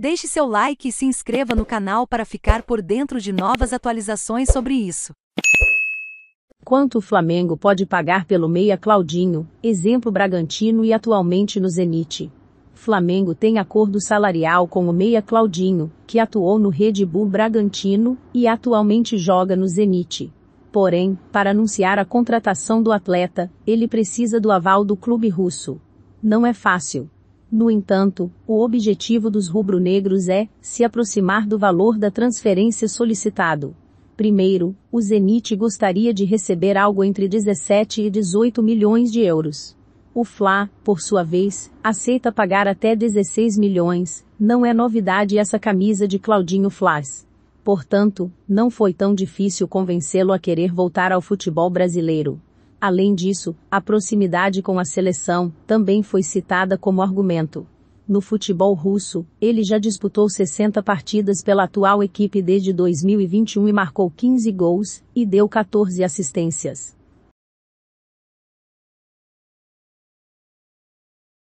Deixe seu like e se inscreva no canal para ficar por dentro de novas atualizações sobre isso. Quanto o Flamengo pode pagar pelo meia Claudinho, exemplo Bragantino e atualmente no Zenit? Flamengo tem acordo salarial com o meia Claudinho, que atuou no Red Bull Bragantino e atualmente joga no Zenit. Porém, para anunciar a contratação do atleta, ele precisa do aval do clube russo. Não é fácil. No entanto, o objetivo dos rubro-negros é se aproximar do valor da transferência solicitado. Primeiro, o Zenit gostaria de receber algo entre 17 e 18 milhões de euros. O Fla, por sua vez, aceita pagar até 16 milhões, não é novidade essa camisa de Claudinho Flas. Portanto, não foi tão difícil convencê-lo a querer voltar ao futebol brasileiro. Além disso, a proximidade com a seleção também foi citada como argumento. No futebol russo, ele já disputou 60 partidas pela atual equipe desde 2021 e marcou 15 gols e deu 14 assistências.